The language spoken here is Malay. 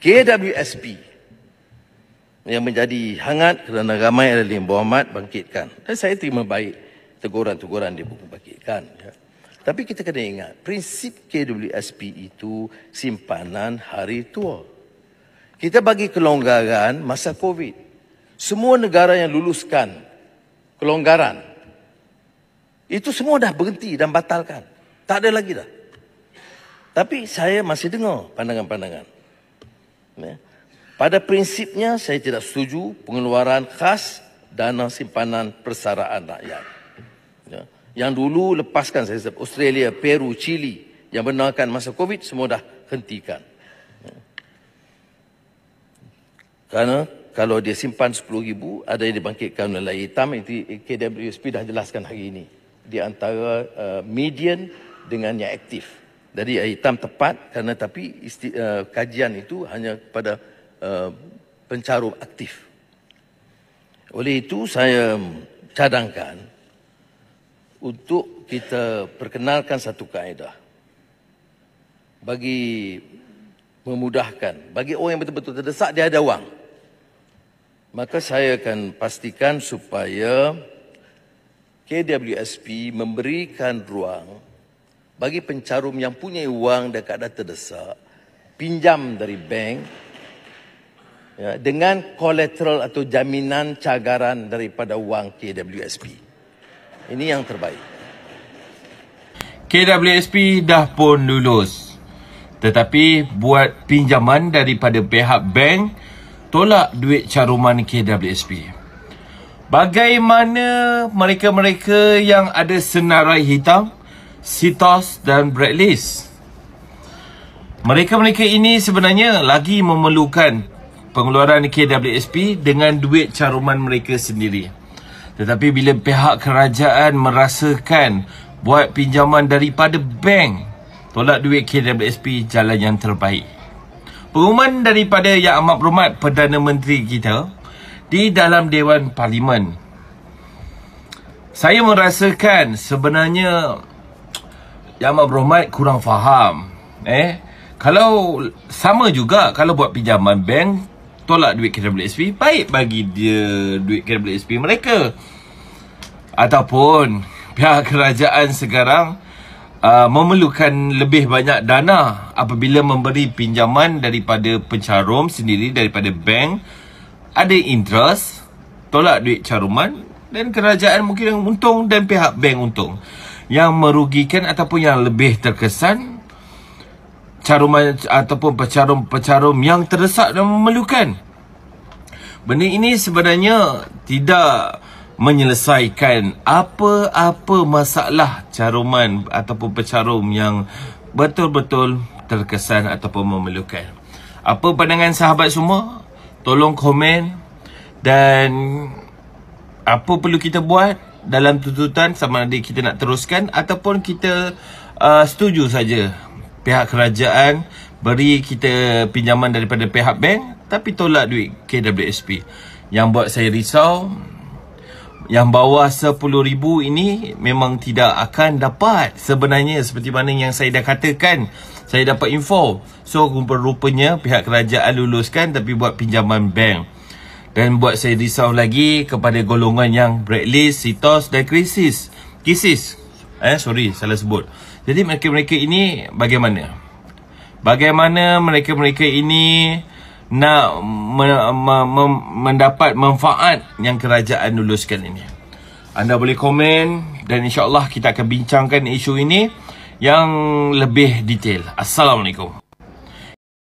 KWSP yang menjadi hangat kerana ramai ada yang berhormat bangkitkan. Dan saya terima baik teguran-teguran dia pun bangkitkan. Ya. Tapi kita kena ingat, prinsip KWSP itu simpanan hari tua. Kita bagi kelonggaran masa COVID. Semua negara yang luluskan kelonggaran, itu semua dah berhenti dan batalkan. Tak ada lagi dah. Tapi saya masih dengar pandangan-pandangan. Ya. Pada prinsipnya saya tidak setuju pengeluaran khas dana simpanan persaraan rakyat. Ya. Yang dulu lepaskan saya sebut Australia, Peru, Chile yang benarkan masa COVID semua dah hentikan. Ya. Kerana kalau dia simpan RM10,000 ada yang dibangkitkan oleh layar hitam itu KWSP dah jelaskan hari ini. Di antara uh, median dengan yang aktif. Jadi air hitam tepat kerana tapi isti, uh, kajian itu hanya pada uh, eh, pencarum aktif. Oleh itu saya cadangkan untuk kita perkenalkan satu kaedah bagi memudahkan bagi orang yang betul-betul terdesak dia ada wang maka saya akan pastikan supaya KWSP memberikan ruang bagi pencarum yang punya wang dekat dah terdesak pinjam dari bank ya, dengan collateral atau jaminan cagaran daripada wang KWSP. Ini yang terbaik. KWSP dah pun lulus. Tetapi buat pinjaman daripada pihak bank tolak duit caruman KWSP. Bagaimana mereka-mereka yang ada senarai hitam Sitos dan Bradley's. Mereka-mereka ini sebenarnya lagi memerlukan pengeluaran KWSP dengan duit caruman mereka sendiri. Tetapi bila pihak kerajaan merasakan buat pinjaman daripada bank, tolak duit KWSP jalan yang terbaik. Pengumuman daripada Yang Amat Berhormat Perdana Menteri kita di dalam Dewan Parlimen. Saya merasakan sebenarnya Yama Bromide kurang faham. Eh, kalau sama juga kalau buat pinjaman bank tolak duit KWSP baik bagi dia duit KWSP mereka ataupun pihak kerajaan sekarang uh, memerlukan lebih banyak dana apabila memberi pinjaman daripada pencarum sendiri daripada bank ada interest tolak duit caruman dan kerajaan mungkin yang untung dan pihak bank untung yang merugikan ataupun yang lebih terkesan caruman ataupun pecarum-pecarum yang terdesak dan memerlukan. Benda ini sebenarnya tidak menyelesaikan apa-apa masalah caruman ataupun pecarum yang betul-betul terkesan ataupun memerlukan. Apa pandangan sahabat semua? Tolong komen dan apa perlu kita buat? dalam tuntutan sama ada kita nak teruskan ataupun kita uh, setuju saja pihak kerajaan beri kita pinjaman daripada pihak bank tapi tolak duit KWSP yang buat saya risau yang bawah 10000 ini memang tidak akan dapat sebenarnya seperti mana yang saya dah katakan saya dapat info so rupanya pihak kerajaan luluskan tapi buat pinjaman bank dan buat saya risau lagi kepada golongan yang breadless, sitos dan krisis. Kisis. Eh, sorry, salah sebut. Jadi mereka-mereka ini bagaimana? Bagaimana mereka-mereka ini nak me- me- me- mendapat manfaat yang kerajaan luluskan ini? Anda boleh komen dan insyaAllah kita akan bincangkan isu ini yang lebih detail. Assalamualaikum.